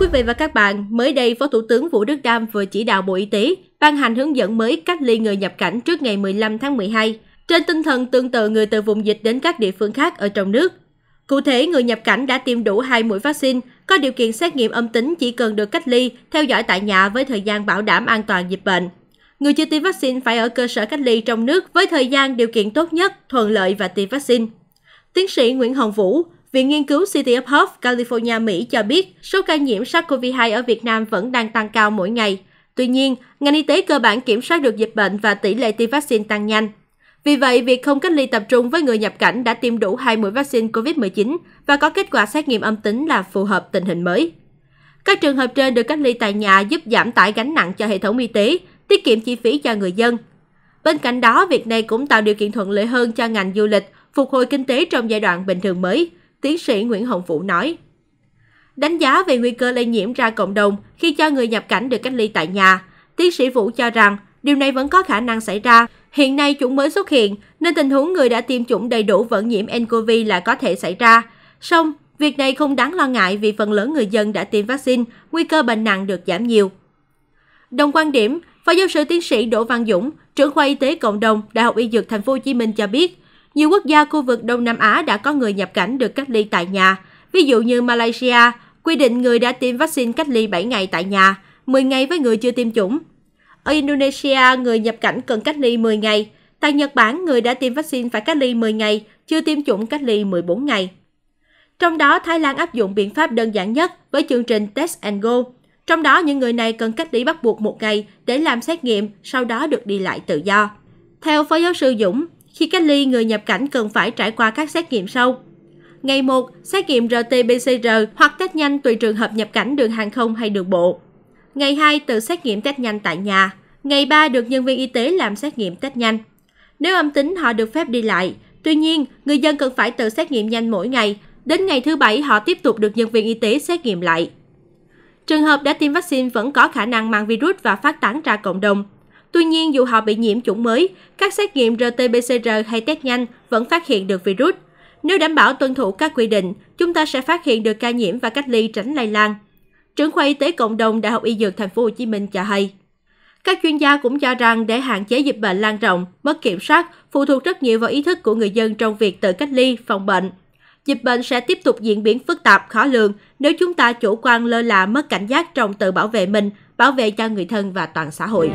quý vị và các bạn, mới đây Phó Thủ tướng Vũ Đức Đam vừa chỉ đạo Bộ Y tế ban hành hướng dẫn mới cách ly người nhập cảnh trước ngày 15 tháng 12, trên tinh thần tương tự người từ vùng dịch đến các địa phương khác ở trong nước. Cụ thể, người nhập cảnh đã tiêm đủ 2 mũi vaccine, có điều kiện xét nghiệm âm tính chỉ cần được cách ly, theo dõi tại nhà với thời gian bảo đảm an toàn dịch bệnh. Người chưa tiêm vaccine phải ở cơ sở cách ly trong nước với thời gian điều kiện tốt nhất, thuận lợi và tiêm vaccine. Tiến sĩ Nguyễn Hồng Vũ, Viện Nghiên cứu City of Hope, California, Mỹ cho biết số ca nhiễm SARS-CoV-2 ở Việt Nam vẫn đang tăng cao mỗi ngày. Tuy nhiên, ngành y tế cơ bản kiểm soát được dịch bệnh và tỷ lệ tiêm vaccine tăng nhanh. Vì vậy, việc không cách ly tập trung với người nhập cảnh đã tiêm đủ hai mũi vaccine COVID-19 và có kết quả xét nghiệm âm tính là phù hợp tình hình mới. Các trường hợp trên được cách ly tại nhà giúp giảm tải gánh nặng cho hệ thống y tế, tiết kiệm chi phí cho người dân. Bên cạnh đó, việc này cũng tạo điều kiện thuận lợi hơn cho ngành du lịch, phục hồi kinh tế trong giai đoạn bình thường mới, tiến sĩ Nguyễn Hồng Vũ nói. Đánh giá về nguy cơ lây nhiễm ra cộng đồng khi cho người nhập cảnh được cách ly tại nhà, tiến sĩ Vũ cho rằng điều này vẫn có khả năng xảy ra. Hiện nay chủng mới xuất hiện nên tình huống người đã tiêm chủng đầy đủ vẫn nhiễm nCoV là có thể xảy ra. Song, việc này không đáng lo ngại vì phần lớn người dân đã tiêm vaccine, nguy cơ bệnh nặng được giảm nhiều. Đồng quan điểm, Phó giáo sư tiến sĩ Đỗ Văn Dũng, trưởng khoa y tế cộng đồng Đại học Y Dược Thành phố Hồ Chí Minh cho biết, nhiều quốc gia khu vực Đông Nam Á đã có người nhập cảnh được cách ly tại nhà. Ví dụ như Malaysia, quy định người đã tiêm vaccine cách ly 7 ngày tại nhà, 10 ngày với người chưa tiêm chủng. Ở Indonesia, người nhập cảnh cần cách ly 10 ngày. Tại Nhật Bản, người đã tiêm vaccine phải cách ly 10 ngày, chưa tiêm chủng cách ly 14 ngày. Trong đó, Thái Lan áp dụng biện pháp đơn giản nhất với chương trình Test and Go. Trong đó, những người này cần cách ly bắt buộc một ngày để làm xét nghiệm, sau đó được đi lại tự do. Theo Phó Giáo sư Dũng, khi cách ly, người nhập cảnh cần phải trải qua các xét nghiệm sau. Ngày 1, xét nghiệm RT-PCR hoặc test nhanh tùy trường hợp nhập cảnh đường hàng không hay đường bộ. Ngày 2, tự xét nghiệm test nhanh tại nhà. Ngày 3, được nhân viên y tế làm xét nghiệm test nhanh. Nếu âm tính, họ được phép đi lại. Tuy nhiên, người dân cần phải tự xét nghiệm nhanh mỗi ngày. Đến ngày thứ Bảy, họ tiếp tục được nhân viên y tế xét nghiệm lại. Trường hợp đã tiêm vaccine vẫn có khả năng mang virus và phát tán ra cộng đồng. Tuy nhiên, dù họ bị nhiễm chủng mới, các xét nghiệm RT-PCR hay test nhanh vẫn phát hiện được virus. Nếu đảm bảo tuân thủ các quy định, chúng ta sẽ phát hiện được ca nhiễm và cách ly tránh lây lan. Trưởng khoa Y tế cộng đồng Đại học Y Dược Thành phố Hồ Chí Minh cho hay. Các chuyên gia cũng cho rằng để hạn chế dịch bệnh lan rộng, mất kiểm soát phụ thuộc rất nhiều vào ý thức của người dân trong việc tự cách ly, phòng bệnh. Dịch bệnh sẽ tiếp tục diễn biến phức tạp, khó lường nếu chúng ta chủ quan lơ là mất cảnh giác trong tự bảo vệ mình, bảo vệ cho người thân và toàn xã hội.